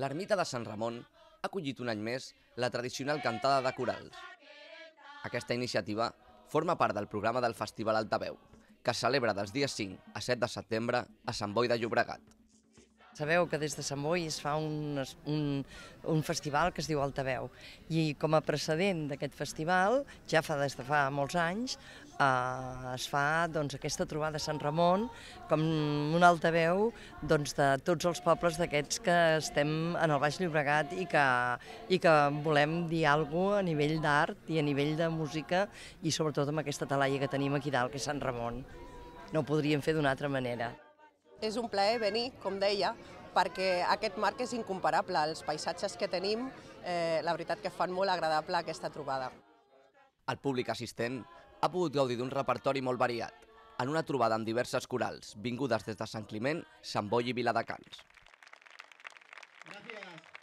l'ermita de Sant Ramon ha acollit un any més la tradicional cantada de corals. Aquesta iniciativa forma part del programa del Festival Altaveu, que es celebra dels dies 5 a 7 de setembre a Sant Boi de Llobregat. Sabeu que des de Sant Boi es fa un, un, un festival que es diu Altaveu i com a precedent d'aquest festival, ja fa des de fa molts anys, eh, es fa doncs, aquesta trobada a Sant Ramon com un altaveu doncs, de tots els pobles d'aquests que estem en el Baix Llobregat i que, i que volem dir alguna a nivell d'art i a nivell de música i sobretot amb aquesta talaia que tenim aquí dalt, que és Sant Ramon. No ho podríem fer d'una altra manera és un plaer venir, com deia, perquè aquest marc és incomparable. Els paisatges que tenim, eh, la veritat que fan molt agradable aquesta trobada. El públic assistent ha pogut gaudir d'un repertori molt variat, en una trobada amb diverses corals, vingudes des de Sant Climent, Sant Boi i Viladecans. Gràcies.